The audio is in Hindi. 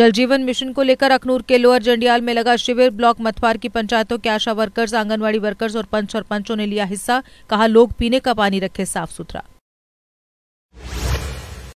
जल जीवन मिशन को लेकर अखनूर के लोअर जंडियाल में लगा शिविर ब्लॉक मथवार की पंचायतों के आशा वर्कर्स आंगनवाड़ी वर्कर्स और पंच और पंचों ने लिया हिस्सा कहा लोग पीने का पानी रखे साफ सुथरा